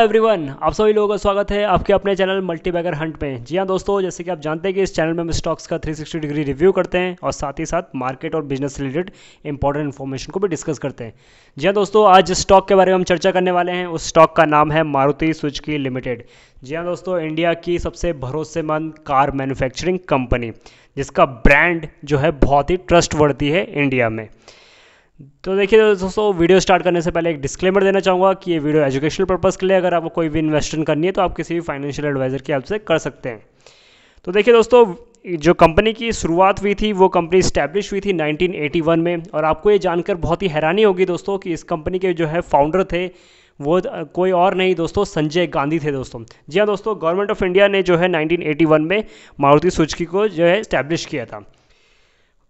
everyone आप सभी लोगों का स्वागत है आपके अपने चैनल मल्टीबैगर हंट में जी हाँ दोस्तों जैसे कि आप जानते हैं कि इस चैनल में हम स्टॉक्स का 360 डिग्री रिव्यू करते हैं और साथ ही साथ मार्केट और बिजनेस रिलेटेड इंपॉर्टेंट इन्फॉर्मेशन को भी डिस्कस करते हैं जी हाँ दोस्तों आज जिस स्टॉक के बारे में हम चर्चा करने वाले हैं उस स्टॉक का नाम है मारुति की लिमिटेड जी हाँ दोस्तों इंडिया की सबसे भरोसेमंद कार मैन्युफैक्चरिंग कंपनी जिसका ब्रांड जो है बहुत ही ट्रस्ट है इंडिया में तो देखिए दोस्तों वीडियो स्टार्ट करने से पहले एक डिस्क्लेमर देना चाहूँगा कि ये वीडियो एजुकेशनल पर्पज़ के लिए अगर आपको कोई भी इन्वेस्टमेंट करनी है तो आप किसी भी फाइनेंशियल एडवाइज़र की हेल्प से कर सकते हैं तो देखिए दोस्तों जो कंपनी की शुरुआत हुई थी वो कंपनी स्टैब्लिश हुई थी 1981 में और आपको ये जानकर बहुत ही हैरानी होगी दोस्तों कि इस कंपनी के जो है फाउंडर थे वो कोई और नहीं दोस्तों संजय गांधी थे दोस्तों जी हाँ दोस्तों गवर्नमेंट ऑफ इंडिया ने जो है 1981 में मारुति सुजुकी को जो है स्टैब्लिश किया था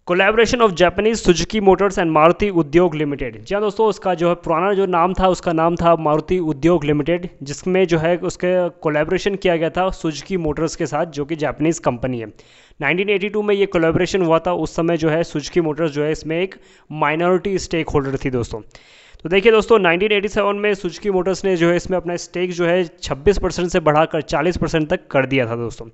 collaboration of Japanese Suzuki Motors and Maruti Udyog limited जी हाँ दोस्तों उसका जो है पुराना जो नाम था उसका नाम था मारुति उद्योग लिमिटेड जिसमें जो है उसके कोलेबोरेशन किया गया था सुजुकी मोटर्स के साथ जो कि जापानीज़ कंपनी है 1982 में ये कोलेब्रेशन हुआ था उस समय जो है सुजकी मोटर्स जो है इसमें एक माइनॉरिटी स्टेक होल्डर थी दोस्तों तो देखिए दोस्तों 1987 में सुजकी मोटर्स ने जो है इसमें अपना स्टेक जो है 26 परसेंट से बढ़ाकर 40 परसेंट तक कर दिया था दोस्तों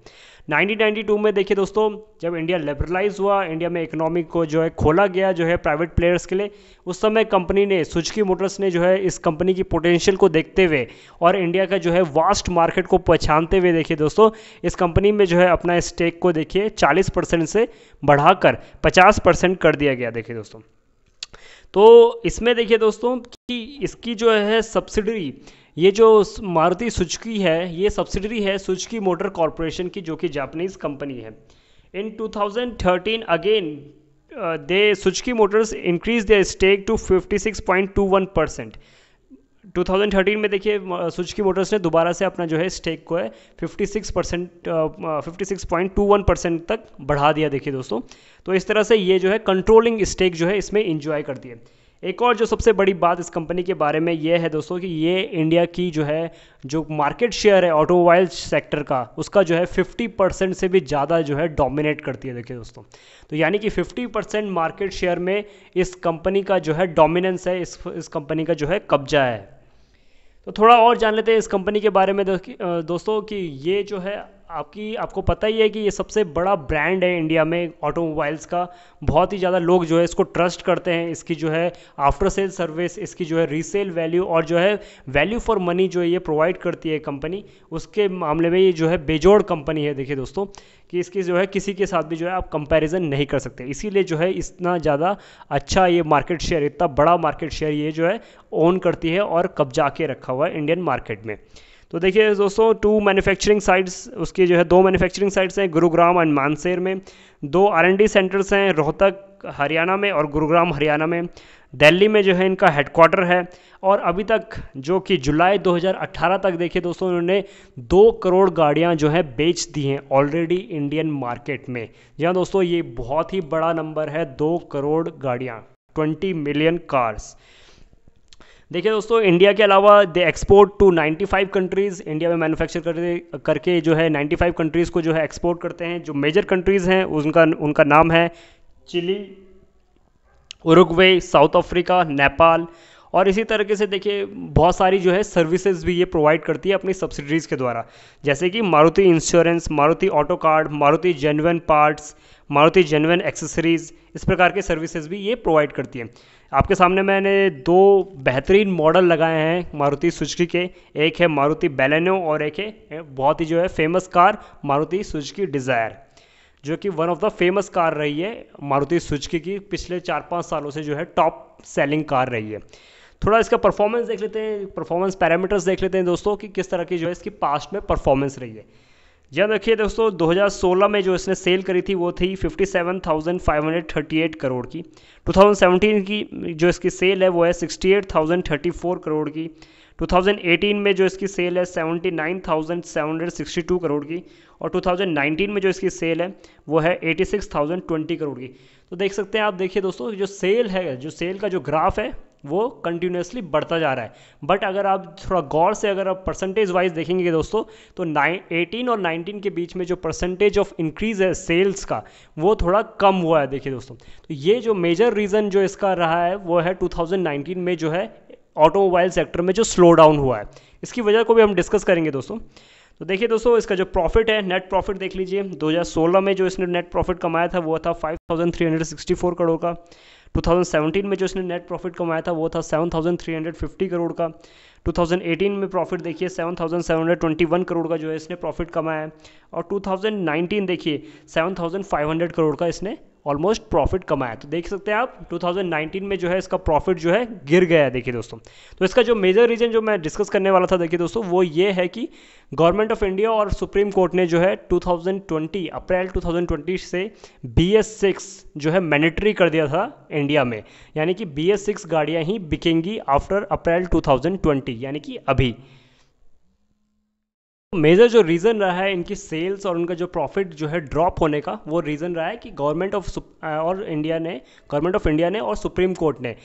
1992 में देखिए दोस्तों जब इंडिया लिबरलाइज हुआ इंडिया में इकोनॉमी को जो है खोला गया जो है प्राइवेट प्लेयर्स के लिए उस समय कंपनी ने सुजकी मोटर्स ने जो है इस कंपनी की पोटेंशियल को देखते हुए और इंडिया का जो है वास्ट मार्केट को पहचानते हुए देखिए दोस्तों इस कंपनी में जो है अपना स्टेक को देखिए 40 परसेंट से बढ़ाकर 50 परसेंट कर दिया गया देखिए दोस्तों तो इसमें देखिए दोस्तों कि इसकी जो है सब्सिडरी ये जो मारुति सुजुकी है ये सब्सिडरी है सुजुकी मोटर कॉरपोरेशन की जो कि जापानीज़ कंपनी है in 2013 again the Suzuki Motors increase the stake to 56.21 percent 2013 में देखिए सुजुकी मोटर्स ने दोबारा से अपना जो है स्टेक को है 56 परसेंट फिफ्टी परसेंट तक बढ़ा दिया देखिए दोस्तों तो इस तरह से ये जो है कंट्रोलिंग स्टेक जो है इसमें इंजॉय करती है एक और जो सबसे बड़ी बात इस कंपनी के बारे में ये है दोस्तों कि ये इंडिया की जो है जो मार्केट शेयर है ऑटोमोबाइल सेक्टर का उसका जो है 50 परसेंट से भी ज़्यादा जो है डोमिनेट करती है देखिए दोस्तों तो यानी कि 50 परसेंट मार्केट शेयर में इस कंपनी का जो है डोमिनेंस है इस इस कंपनी का जो है कब्जा है तो थोड़ा और जान लेते हैं इस कंपनी के बारे में दोस्तों कि ये जो है आपकी आपको पता ही है कि ये सबसे बड़ा ब्रांड है इंडिया में ऑटोमोबाइल्स का बहुत ही ज़्यादा लोग जो है इसको ट्रस्ट करते हैं इसकी जो है आफ्टर सेल सर्विस इसकी जो है रीसेल वैल्यू और जो है वैल्यू फॉर मनी जो है ये प्रोवाइड करती है कंपनी उसके मामले में ये जो है बेजोड़ कंपनी है देखिए दोस्तों कि इसकी जो है किसी के साथ भी जो है आप कंपैरिजन नहीं कर सकते इसीलिए जो है इतना ज़्यादा अच्छा ये मार्केट शेयर इतना बड़ा मार्केट शेयर ये जो है ओन करती है और कब्जा के रखा हुआ है इंडियन मार्केट में तो देखिए दोस्तों टू मैन्युफैक्चरिंग साइट्स उसकी जो है दो मैन्युफैक्चरिंग साइट्स हैं गुरुग्राम एंड मानसेर में दो आर सेंटर्स हैं रोहतक हरियाणा में और गुरुग्राम हरियाणा में दिल्ली में जो है इनका हेडक्वार्टर है और अभी तक जो कि जुलाई 2018 तक देखिए दोस्तों इन्होंने दो करोड़ गाड़ियां जो है बेच दी हैं ऑलरेडी इंडियन मार्केट में जी हाँ दोस्तों ये बहुत ही बड़ा नंबर है दो करोड़ गाड़ियाँ ट्वेंटी मिलियन कार्स देखिए दोस्तों इंडिया के अलावा they export to 95 countries India में मैन्युफैक्चर करके करके जो है 95 कंट्रीज़ को जो है एक्सपोर्ट करते हैं जो मेजर कंट्रीज़ हैं उनका उनका नाम है Chile Uruguay South Africa Nepal और इसी तरीके से देखिए बहुत सारी जो है सर्विसेज भी ये प्रोवाइड करती है अपनी सब्सिडीज़ के द्वारा जैसे कि Maruti insurance Maruti auto card Maruti genuine parts Maruti genuine accessories इस प्रकार के सर्विसेज भी ये प्रोवाइड करती है आपके सामने मैंने दो बेहतरीन मॉडल लगाए हैं मारुति सुजुकी के एक है मारुति बेलेनो और एक है बहुत ही जो है famous car Maruti Suzuki Dzire जो कि one of the famous car रही है मारुति सुजुकी की पिछले चार पाँच सालों से जो है टॉप सेलिंग कार रही है थोड़ा इसका परफॉर्मेंस देख लेते हैं परफॉर्मेंस पैरामीटर्स देख लेते हैं दोस्तों कि किस तरह की जो है इसकी पास्ट में परफॉर्मेंस रही है याद रखिए दोस्तों 2016 में जो इसने सेल करी थी वो थी 57,538 करोड़ की 2017 की जो इसकी सेल है वो है 68,034 करोड़ की 2018 में जो इसकी सेल है 79,762 करोड़ की और 2019 में जो इसकी सेल है वो है 86,020 करोड़ की तो देख सकते हैं आप देखिए दोस्तों जो सेल है जो सेल का जो ग्राफ है वो कंटिन्यूसली बढ़ता जा रहा है बट अगर आप थोड़ा गौर से अगर आप परसेंटेज वाइज देखेंगे दोस्तों तो नाइन एटीन और नाइनटीन के बीच में जो परसेंटेज ऑफ इंक्रीज है सेल्स का वो थोड़ा कम हुआ है देखिए दोस्तों तो ये जो मेजर रीज़न जो इसका रहा है वो है टू में जो है ऑटोमोबाइल सेक्टर में जो स्लो डाउन हुआ है इसकी वजह को भी हम डिस्कस करेंगे दोस्तों तो देखिए दोस्तों इसका जो प्रॉफिट है नेट प्रॉफिट देख लीजिए 2016 में जो इसने नेट प्रॉफिट कमाया था वो था 5,364 करोड़ का 2017 में जो इसने नेट प्रॉफिट कमाया था वो था 7,350 करोड़ का 2018 में प्रॉफिट देखिए 7,721 करोड़ का जो है इसने प्रॉफिट कमाया है और 2019 देखिए 7,500 करोड़ का इसने ऑलमोस्ट प्रॉफिट कमाया तो देख सकते हैं आप 2019 में जो है इसका प्रॉफिट जो है गिर गया देखिए दोस्तों तो इसका जो मेजर रीजन जो मैं डिस्कस करने वाला था देखिए दोस्तों वो ये है कि गवर्नमेंट ऑफ इंडिया और सुप्रीम कोर्ट ने जो है 2020 अप्रैल 2020 से बी एस सिक्स जो है मैनेटरी कर दिया था इंडिया में यानी कि बी एस सिक्स गाड़ियाँ ही बिकेंगी आफ्टर अप्रैल टू यानी कि अभी मेजर जो रीज़न रहा है इनकी सेल्स और उनका जो प्रॉफिट जो है ड्रॉप होने का वो रीज़न रहा है कि गवर्नमेंट ऑफ और इंडिया ने गवर्नमेंट ऑफ इंडिया ने और सुप्रीम कोर्ट ने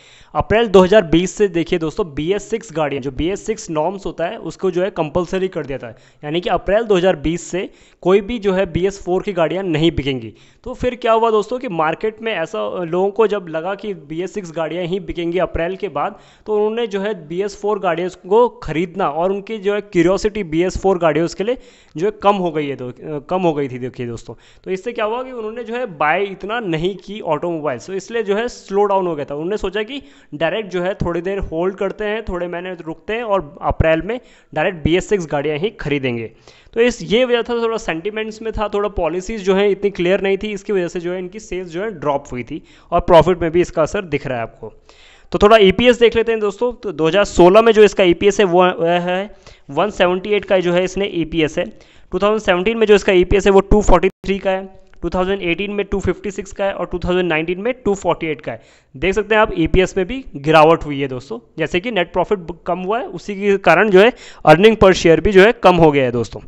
अप्रैल 2020 से देखिए दोस्तों बी एस सिक्स गाड़ियाँ जो बी एस सिक्स नॉर्म्स होता है उसको जो है कंपलसरी कर दिया था यानी कि अप्रैल 2020 से कोई भी जो है बी एस फोर की गाड़ियाँ नहीं बिकेंगी तो फिर क्या हुआ दोस्तों कि मार्केट में ऐसा लोगों को जब लगा कि बी एस सिक्स गाड़ियाँ ही बिकेंगी अप्रैल के बाद तो उन्होंने जो है बी एस फोर गाड़ियों को खरीदना और उनकी जो है क्यूरियोसिटी बी एस फोर गाड़ियों साढ़े उसके लिए जो है कम हो गई है दो कम हो गई थी देखिए दोस्तों तो इससे क्या हुआ कि उन्होंने जो है बाय इतना नहीं की ऑटोमोबाइल्स तो इसलिए जो है स्लो डाउन हो गया था उन्होंने सोचा कि डायरेक्ट जो है थोड़ी देर होल्ड करते हैं थोड़े महीने रुकते हैं और अप्रैल में डायरेक्ट बी एस ही खरीदेंगे तो इस ये वजह था थोड़ा सेंटिमेंट्स में था थोड़ा पॉलिसीज़ जो है इतनी क्लियर नहीं थी इसकी वजह से जो है इनकी सेल्स जो है ड्रॉप हुई थी और प्रॉफिट में भी इसका असर दिख रहा है आपको तो थोड़ा ईपीएस e देख लेते हैं दोस्तों तो 2016 में जो इसका ईपीएस e है वो है 178 का जो है इसने ईपीएस e है 2017 में जो इसका ईपीएस है वो 243 का है 2018 में 256 का है और 2019 में 248 का है देख सकते हैं आप ईपीएस में भी गिरावट हुई है दोस्तों जैसे कि नेट प्रॉफिट कम हुआ है उसी के कारण जो है अर्निंग पर शेयर भी जो है कम हो गया है दोस्तों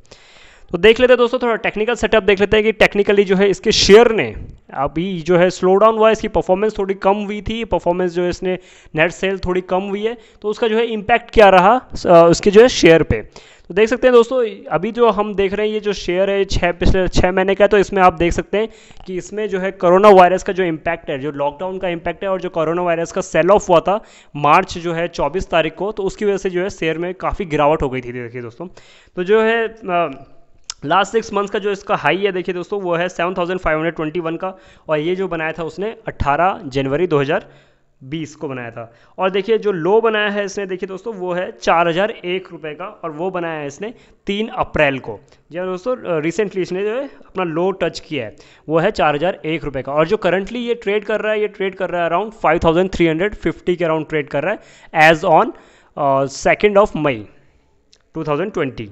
तो देख लेते हैं दोस्तों थोड़ा टेक्निकल सेटअप देख लेते हैं कि टेक्निकली जो है इसके शेयर ने अभी जो है स्लो डाउन हुआ इसकी परफॉर्मेंस थोड़ी कम हुई थी परफॉर्मेंस जो है इसने नेट सेल थोड़ी कम हुई है तो उसका जो है इम्पैक्ट क्या रहा उसके जो है शेयर पे तो देख सकते हैं दोस्तों अभी जो हम देख रहे हैं ये जो शेयर है छः पिछले छः महीने का है तो इसमें आप देख सकते हैं कि इसमें जो है कोरोना वायरस का जो इम्पैक्ट है जो लॉकडाउन का इम्पैक्ट है और जो कोरोना वायरस का सेल ऑफ हुआ था मार्च जो है 24 तारीख को तो उसकी वजह से जो है शेयर में काफ़ी गिरावट हो गई थी देखिए दोस्तों तो जो है आ, लास्ट सिक्स मंथ्स का जो इसका हाई है देखिए दोस्तों वो है 7,521 का और ये जो बनाया था उसने 18 जनवरी 2020 को बनाया था और देखिए जो लो बनाया है इसने देखिए दोस्तों वो है चार हज़ार एक रुपये का और वो बनाया है इसने तीन अप्रैल को जी हाँ दोस्तों रिसेंटली इसने जो है अपना लो टच किया है वो है चार हज़ार एक रुपये का और जो करंटली ये ट्रेड कर रहा है ये ट्रेड कर रहा है around five thousand three hundred fifty के अराउंड ट्रेड कर रहा है as on second of May two thousand twenty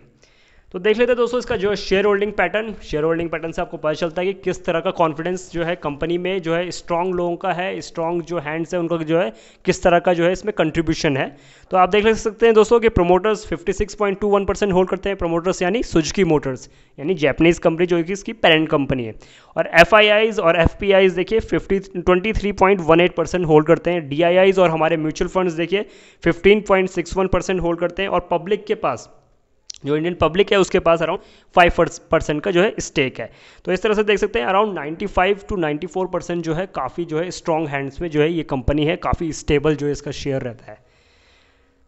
तो देख लेते हैं दोस्तों इसका जो shareholding pattern shareholding pattern से आपको पता चलता है कि किस तरह का कॉन्फिडेंस जो है कंपनी में जो है स्ट्रांग लोगों का है स्ट्रांग जो हैंड्स है उनका जो है किस तरह का जो है इसमें कंट्रीब्यूशन है तो आप देख सकते हैं दोस्तों कि प्रोमोटर्स 56.21 परसेंट होल्ड करते हैं प्रोमोटर्स यानी सुजकी मोटर्स यानी जैपनीज कंपनी जो कि इसकी पेरेंट कंपनी है और एफ और एफ देखिए फिफ्टी ट्वेंटी परसेंट होल्ड करते हैं डी और हमारे म्यूचुअल फंड देखिए फिफ्टीन होल्ड करते हैं और पब्लिक के पास जो इंडियन पब्लिक है उसके पास अराउंड फाइव परसेंट का जो है स्टेक है तो इस तरह से देख सकते हैं अराउंड 95 टू 94 परसेंट जो है काफ़ी जो है स्ट्रॉन्ग हैंड्स में जो है ये कंपनी है काफ़ी स्टेबल जो है इसका शेयर रहता है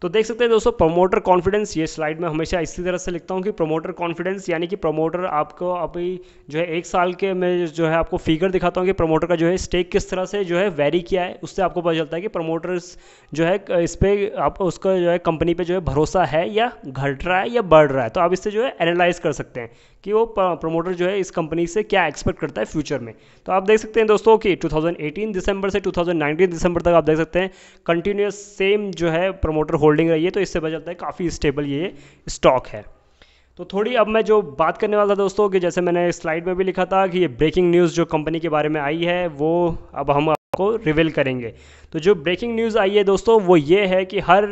तो देख सकते हैं दोस्तों प्रमोटर कॉन्फिडेंस ये स्लाइड में हमेशा इसी तरह से लिखता हूँ कि प्रमोटर कॉन्फिडेंस यानी कि प्रमोटर आपको अभी जो है एक साल के में जो है आपको फिगर दिखाता हूँ कि प्रमोटर का जो है स्टेक किस तरह से जो है वेरी किया है उससे आपको पता चलता है कि प्रमोटर्स जो है इस पर आप उसका जो है कंपनी पर जो है भरोसा है या घट रहा है या बढ़ रहा है तो आप इससे जो है एनालाइज कर सकते हैं कि वो प्रमोटर जो है इस कंपनी से क्या एक्सपेक्ट करता है फ्यूचर में तो आप देख सकते हैं दोस्तों कि 2018 दिसंबर से 2019 दिसंबर तक आप देख सकते हैं कंटिन्यूस सेम जो है प्रमोटर होल्डिंग रही है तो इससे पता चलता है काफ़ी स्टेबल ये स्टॉक है तो थोड़ी अब मैं जो बात करने वाला था दोस्तों कि जैसे मैंने स्लाइड में भी लिखा था कि ये ब्रेकिंग न्यूज़ जो कंपनी के बारे में आई है वो अब हम को रिवील करेंगे तो जो ब्रेकिंग न्यूज़ आई है दोस्तों वो ये है कि हर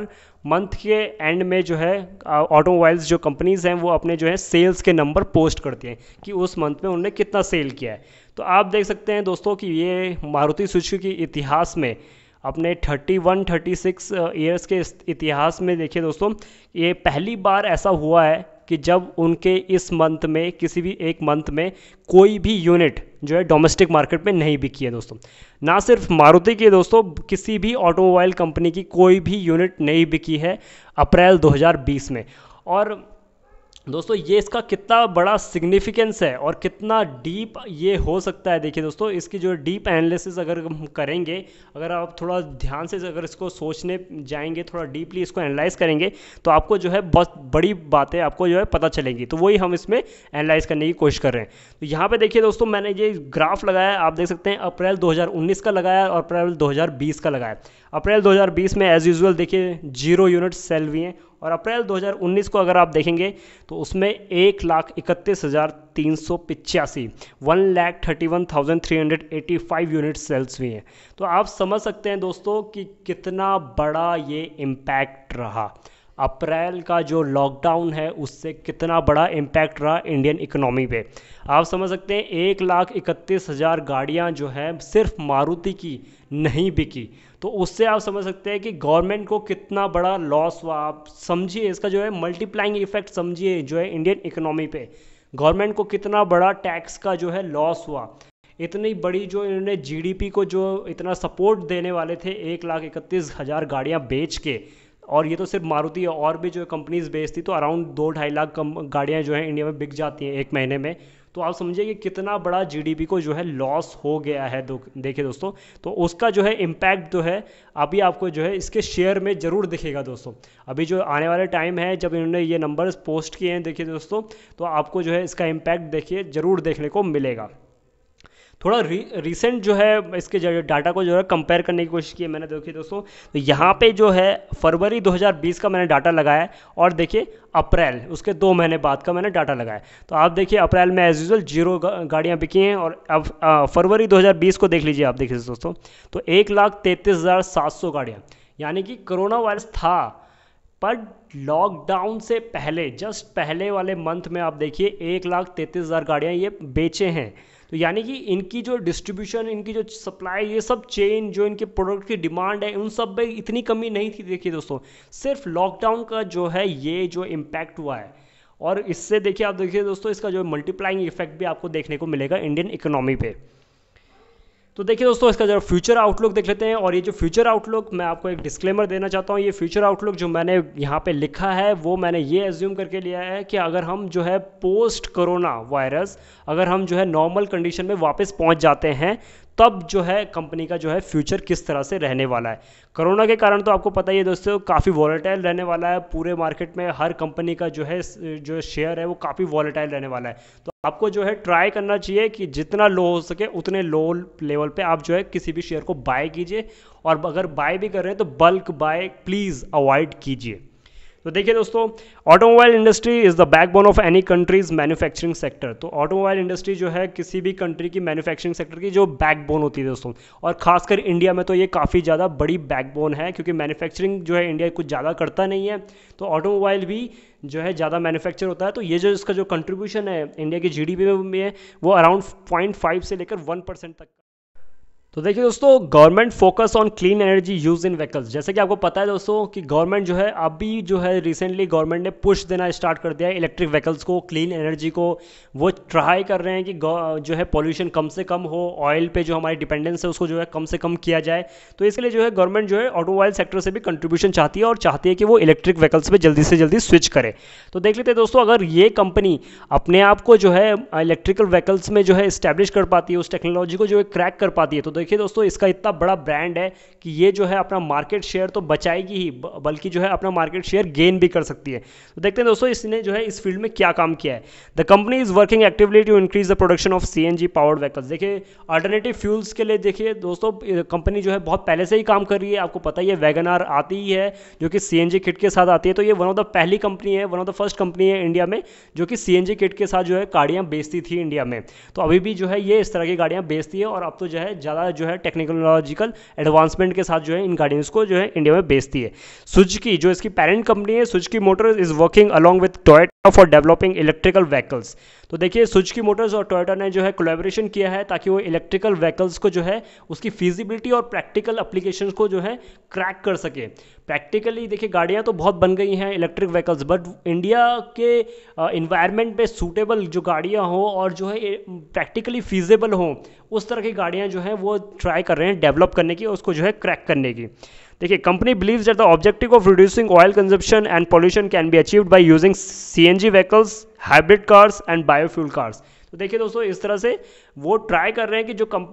मंथ के एंड में जो है ऑटोमोबाइल्स जो कंपनीज़ हैं वो अपने जो है सेल्स के नंबर पोस्ट करती हैं कि उस मंथ में उन्होंने कितना सेल किया है तो आप देख सकते हैं दोस्तों कि ये मारुति सूची के इतिहास में अपने 31, 36 ईयर्स के इतिहास में देखिए दोस्तों ये पहली बार ऐसा हुआ है कि जब उनके इस मंथ में किसी भी एक मंथ में कोई भी यूनिट जो है डोमेस्टिक मार्केट में नहीं बिकी है दोस्तों ना सिर्फ मारुति की दोस्तों किसी भी ऑटोमोबाइल कंपनी की कोई भी यूनिट नहीं बिकी है अप्रैल 2020 में और दोस्तों ये इसका कितना बड़ा सिग्निफिकेंस है और कितना डीप ये हो सकता है देखिए दोस्तों इसकी जो डीप एनालिसिस अगर हम करेंगे अगर आप थोड़ा ध्यान से अगर इसको सोचने जाएंगे थोड़ा डीपली इसको एनालाइज करेंगे तो आपको जो है बहुत बड़ी बातें आपको जो है पता चलेंगी तो वही हम इसमें एनालाइज करने की कोशिश कर रहे हैं तो यहाँ पर देखिए दोस्तों मैंने ये ग्राफ लगाया आप देख सकते हैं अप्रैल दो का लगाया और अप्रैल दो का लगाया अप्रैल दो में एज़ यूजल देखिए जीरो यूनिट सेल हुई हैं और अप्रैल 2019 को अगर आप देखेंगे तो उसमें एक लाख इकतीस हज़ार तीन सौ पिचासी one lakh thirty one thousand three hundred eighty five unit sales हुई हैं तो आप समझ सकते हैं दोस्तों कि कितना बड़ा ये इम्पैक्ट रहा अप्रैल का जो लॉकडाउन है उससे कितना बड़ा इम्पैक्ट रहा इंडियन इकोनॉमी पे आप समझ सकते हैं एक लाख इकतीस हज़ार गाड़ियाँ जो हैं सिर्फ मारुति की नहीं बिकी तो उससे आप समझ सकते हैं कि गवर्नमेंट को कितना बड़ा लॉस हुआ आप समझिए इसका जो है मल्टीप्लाइंग इफेक्ट समझिए जो है इंडियन इकोनॉमी पे गवर्नमेंट को कितना बड़ा टैक्स का जो है लॉस हुआ इतनी बड़ी जो इन्होंने जीडीपी को जो इतना सपोर्ट देने वाले थे एक लाख इकतीस हज़ार गाड़ियाँ बेच के और ये तो सिर्फ मारुति है और भी जो कंपनीज बेचती तो अराउंड दो ढाई लाख कम गाड़ियाँ जो हैं इंडिया में बिक जाती हैं एक महीने में तो आप समझिए कि कितना बड़ा जीडीपी को जो है लॉस हो गया है दो, देखिए दोस्तों तो उसका जो है इम्पैक्ट जो तो है अभी आपको जो है इसके शेयर में ज़रूर दिखेगा दोस्तों अभी जो आने वाले टाइम है जब इन्होंने ये नंबर्स पोस्ट किए हैं देखिए दोस्तों तो आपको जो है इसका इम्पैक्ट देखिए ज़रूर देखने को मिलेगा थोड़ा री, रिसेंट जो है इसके जो डाटा को जो है कंपेयर करने की कोशिश की मैंने देखिए दोस्तों तो यहाँ पे जो है फरवरी 2020 का मैंने डाटा लगाया और देखिए अप्रैल उसके दो महीने बाद का मैंने डाटा लगाया तो आप देखिए अप्रैल में एज यूजल जीरो गाड़ियाँ बिकी हैं और अब फरवरी 2020 को देख लीजिए आप देखिए दोस्तों तो एक लाख तैंतीस हज़ार सात सौ गाड़ियाँ यानी कि कोरोना वायरस था पर लॉकडाउन से पहले जस्ट पहले वाले मंथ में आप देखिए एक लाख तैंतीस हज़ार गाड़ियाँ ये बेचे हैं तो यानी कि इनकी जो डिस्ट्रीब्यूशन इनकी जो सप्लाई ये सब चेन जो इनके प्रोडक्ट की डिमांड है उन सब में इतनी कमी नहीं थी देखिए दोस्तों सिर्फ लॉकडाउन का जो है ये जो इम्पैक्ट हुआ है और इससे देखिए आप देखिए दोस्तों इसका जो मल्टीप्लाइंग इफेक्ट भी आपको देखने को मिलेगा इंडियन इकोनॉमी पे तो देखिए दोस्तों इसका जरा फ्यूचर आउटलुक देख लेते हैं और ये जो फ्यूचर आउटलुक मैं आपको एक डिस्क्लेमर देना चाहता हूँ ये फ्यूचर आउटलुक जो मैंने यहाँ पे लिखा है वो मैंने ये एज्यूम करके लिया है कि अगर हम जो है पोस्ट कोरोना वायरस अगर हम जो है नॉर्मल कंडीशन में वापस पहुँच जाते हैं तब जो है कंपनी का जो है फ्यूचर किस तरह से रहने वाला है कोरोना के कारण तो आपको पता ही है दोस्तों काफ़ी वॉलेटाइल रहने वाला है पूरे मार्केट में हर कंपनी का जो है जो शेयर है वो काफ़ी वॉलेटाइल रहने वाला है तो आपको जो है ट्राई करना चाहिए कि जितना लो हो सके उतने लो लेवल पे आप जो है किसी भी शेयर को बाय कीजिए और अगर बाय भी कर रहे हैं तो बल्क बाय प्लीज़ अवॉइड कीजिए तो देखिए दोस्तों automobile industry is the backbone of any countries manufacturing sector तो ऑटोमोबाइल इंडस्ट्री जो है किसी भी कंट्री की मैन्युफैक्चरिंग सेक्टर की जो बैकबोन होती है दोस्तों और खासकर इंडिया में तो ये काफ़ी ज़्यादा बड़ी बैकबोन है क्योंकि मैन्युफैक्चरिंग जो है इंडिया कुछ ज़्यादा करता नहीं है तो ऑटोमोबाइल भी जो है ज़्यादा मैन्युफैक्चर होता है तो ये जो इसका जो कंट्रीब्यूशन है इंडिया की जी में वो अराउंड पॉइंट फाइव से लेकर वन परसेंट तक तो देखिए दोस्तों government focus on clean energy use in vehicles जैसे कि आपको पता है दोस्तों कि गवर्नमेंट जो है अभी जो है रिसेंटली गवर्नमेंट ने पुश देना स्टार्ट कर दिया है इलेक्ट्रिक व्हीकल्स को क्लीन एनर्जी को वो ट्राई कर रहे हैं कि जो है पॉल्यूशन कम से कम हो ऑयल पे जो हमारी डिपेंडेंस है उसको जो है कम से कम किया जाए तो इसके लिए जो है गवर्नमेंट जो है ऑटोमोबाइल सेक्टर से भी कंट्रीब्यूशन चाहती है और चाहती है कि वो इलेक्ट्रिक व्हीकल्स पर जल्दी से जल्दी स्विच करे तो देख लेते हैं दोस्तों अगर ये कंपनी अपने आप को जो है इलेक्ट्रिकल व्हीकल्स में जो है इस्टेब्लिश कर पाती है उस टेक्नोलॉजी को जो है क्रैक कर पाती है तो देखिए दोस्तों इसका इतना बड़ा ब्रांड है कि ये जो है अपना मार्केट शेयर तो बचाएगी ही बल्कि जो है अपना मार्केट शेयर गेन भी कर सकती है तो देखते हैं दोस्तों इसने जो है इस फील्ड में क्या काम किया है the company is working actively to increase the production of C N G powered vehicles देखिए अल्टरनेटिव फ्यूल्स के लिए देखिए दोस्तों कंपनी जो है बहुत पहले से ही काम कर रही है आपको पता ही है वैगन आर आती ही है जो कि सी एन जी किट के साथ आती है तो ये वन ऑफ द पहली कंपनी है one of the first company है इंडिया में जो कि सी एन जी किट के साथ जो है गाड़ियाँ बेचती थी इंडिया में तो अभी भी जो है ये इस तरह की गाड़ियाँ बेचती है और अब तो जो है ज़्यादा जो है टेक्निकोलॉजिकल एडवांसमेंट के साथ जो है इन गाड़ियों को जो है इंडिया में बेचती है सुजुकी जो इसकी पेरेंट कंपनी है Suzuki Motors is working along with Toyota for developing electrical vehicles तो देखिए सुजुकी मोटर्स और टोयोटा ने जो है कोलेबोरेशन किया है ताकि वो इलेक्ट्रिकल व्हीकल्स को जो है उसकी फिजिबिलिटी और प्रैक्टिकल अप्लीकेशन को जो है क्रैक कर सके प्रैक्टिकली देखिए गाड़ियाँ तो बहुत बन गई हैं इलेक्ट्रिक व्हीकल्स बट इंडिया के इन्वायरमेंट पे सूटेबल जो गाड़ियाँ हों और जो है प्रैक्टिकली फीजेबल हों उस तरह की गाड़ियाँ जो हैं वो ट्राई कर रहे हैं डेवलप करने की और उसको जो है क्रैक करने की देखिए company believes that the objective of reducing oil consumption and pollution can be achieved by using C N G vehicles hybrid cars and biofuel cars तो देखिए दोस्तों इस तरह से वो ट्राई कर रहे हैं कि जो कम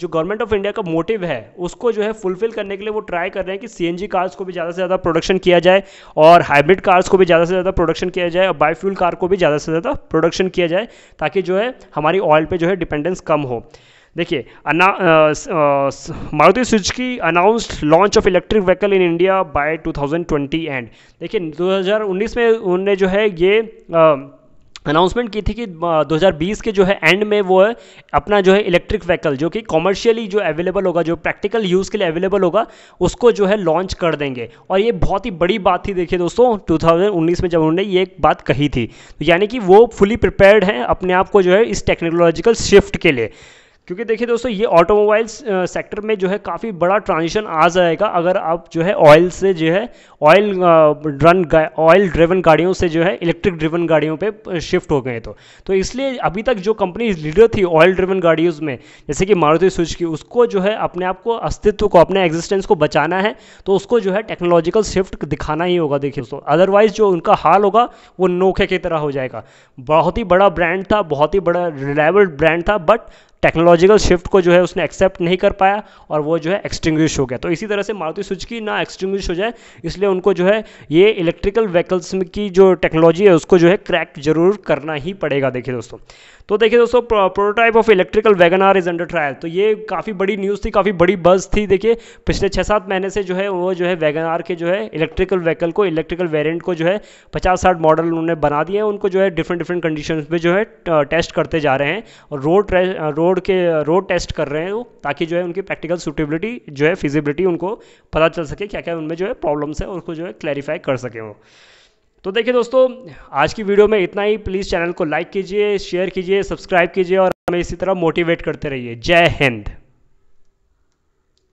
जो गवर्नमेंट ऑफ इंडिया का मोटिव है उसको जो है फुलफिल करने के लिए वो ट्राई कर रहे हैं कि सी कार्स को भी ज़्यादा से ज़्यादा प्रोडक्शन किया जाए और हाइब्रिड कार्स को भी ज़्यादा से ज़्यादा प्रोडक्शन किया जाए और बायोफ्यूल कार को भी ज़्यादा से ज़्यादा प्रोडक्शन किया जाए ताकि जो है हमारी ऑयल पर जो है डिपेंडेंस कम हो देखिए मारुति स्विच की announced launch of electric vehicle in India by 2020 and देखिए 2019 में उन्होंने जो है ये uh, अनाउंसमेंट की थी कि 2020 के जो है एंड में वो है अपना जो है इलेक्ट्रिक व्हीकल जो कि कॉमर्शियली जो अवेलेबल होगा जो प्रैक्टिकल यूज़ के लिए अवेलेबल होगा उसको जो है लॉन्च कर देंगे और ये बहुत ही बड़ी बात थी देखिए दोस्तों 2019 में जब उन्होंने ये एक बात कही थी तो यानी कि वो फुली प्रिपेयर्ड हैं अपने आप को जो है इस टेक्नोलॉजिकल शिफ्ट के लिए क्योंकि देखिए दोस्तों ये ऑटोमोबाइल्स सेक्टर में जो है काफ़ी बड़ा ट्रांजिशन आ जाएगा अगर आप जो है ऑयल से जो है ऑयल रन ऑयल ड्रिवन गाड़ियों से जो है इलेक्ट्रिक ड्रिवन गाड़ियों पे शिफ्ट हो गए तो तो इसलिए अभी तक जो कंपनी लीडर थी ऑयल ड्रिवन गाड़ियों में जैसे कि मारुति स्विच की उसको जो है अपने आप को अस्तित्व को अपने एग्जिस्टेंस को बचाना है तो उसको जो है टेक्नोलॉजिकल शिफ्ट दिखाना ही होगा देखिए दोस्तों अदरवाइज जो उनका हाल होगा वो नोखे की तरह हो जाएगा बहुत ही बड़ा ब्रांड था बहुत ही बड़ा रिलायबल ब्रांड था बट टेक्नोलॉजिकल शिफ्ट को जो है उसने एक्सेप्ट नहीं कर पाया और वो जो है एक्सटिंग्विश हो गया तो इसी तरह से मारुति सुजुकी ना एक्सटिंग्विश हो जाए इसलिए उनको जो है ये इलेक्ट्रिकल व्हीकल्स की जो टेक्नोलॉजी है उसको जो है क्रैक जरूर करना ही पड़ेगा देखिए दोस्तों तो देखिए दोस्तों prototype of electrical wagon R is under trial तो ये काफ़ी बड़ी न्यूज़ थी काफ़ी बड़ी बस थी देखिए पिछले छः सात महीने से जो है वो जो है वैगन आर के जो है इलेक्ट्रिकल व्हीकल को इलेक्ट्रिकल वेरियंट को जो है पचास साठ मॉडल उन्होंने बना दिए हैं उनको जो है डिफरेंट डिफरेंट कंडीशन में जो है टेस्ट करते जा रहे हैं और रोड रोड के रोड टेस्ट कर रहे हैं ताकि जो है उनकी प्रैक्टिकल सुटेबिलिटी जो है फिजिबिलिटी उनको पता चल सके क्या क्या उनमें जो है प्रॉब्लम्स है उसको जो है क्लैरिफाई कर सके वो तो देखिए दोस्तों आज की वीडियो में इतना ही प्लीज़ चैनल को लाइक कीजिए शेयर कीजिए सब्सक्राइब कीजिए और हमें इसी तरह मोटिवेट करते रहिए जय हिंद